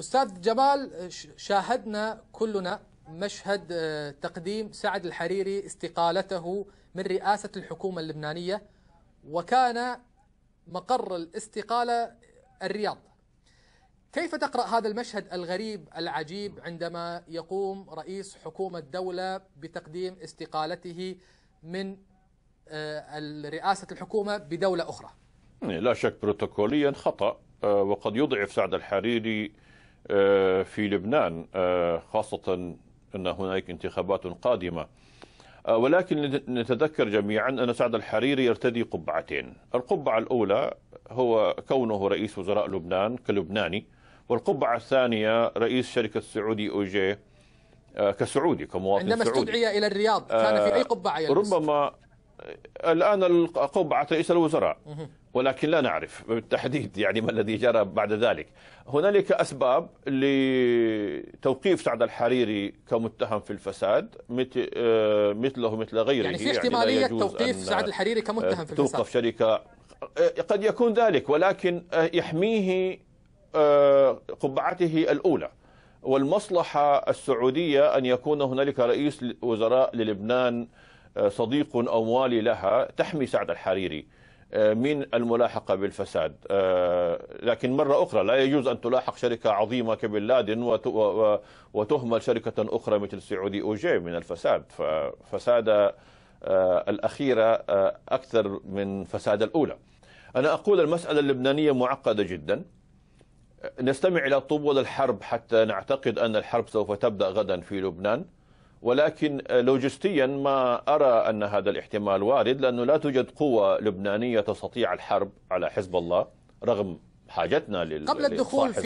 أستاذ جمال شاهدنا كلنا مشهد آه، تقديم سعد الحريري استقالته من رئاسة الحكومة اللبنانية وكان مقر الاستقالة الرياض كيف تقرأ هذا المشهد الغريب العجيب عندما يقوم رئيس حكومة دولة بتقديم استقالته من آه، رئاسة الحكومة بدولة أخرى لا شك بروتوكوليا خطأ آه، وقد يضعف سعد الحريري آه، في لبنان آه، خاصة أن هناك انتخابات قادمة آه، ولكن نتذكر جميعا أن سعد الحريري يرتدي قبعتين القبعة الأولى هو كونه رئيس وزراء لبنان كلبناني والقبعة الثانية رئيس شركة سعودي أوجيه كسعودي كمواطن عندما سعودي عندما استدعي إلى الرياض كان في أي قبعة يلبس ربما الآن قبعة رئيس الوزراء ولكن لا نعرف بالتحديد يعني ما الذي جرى بعد ذلك هنالك أسباب لتوقيف سعد الحريري كمتهم في الفساد آه، مثله مثل غيره يعني في يعني احتمالية يعني توقيف سعد الحريري كمتهم في الفساد توقف شركة آه، قد يكون ذلك ولكن آه، يحميه قبعته الأولى والمصلحة السعودية أن يكون هنالك رئيس وزراء للبنان صديق أو موالي لها تحمي سعد الحريري آه، من الملاحقة بالفساد آه، لكن مرة أخرى لا يجوز أن تلاحق شركة عظيمة كبن لادن وتهمل شركة أخرى مثل سعودي أوجي من الفساد ففساد آه، الأخيرة أكثر من فساد الأولى أنا أقول المسألة اللبنانية معقدة جدا نستمع إلى طول الحرب حتى نعتقد أن الحرب سوف تبدأ غدا في لبنان ولكن لوجستيا ما أرى أن هذا الاحتمال وارد لأنه لا توجد قوة لبنانية تستطيع الحرب على حزب الله رغم حاجتنا لل... قبل الدخول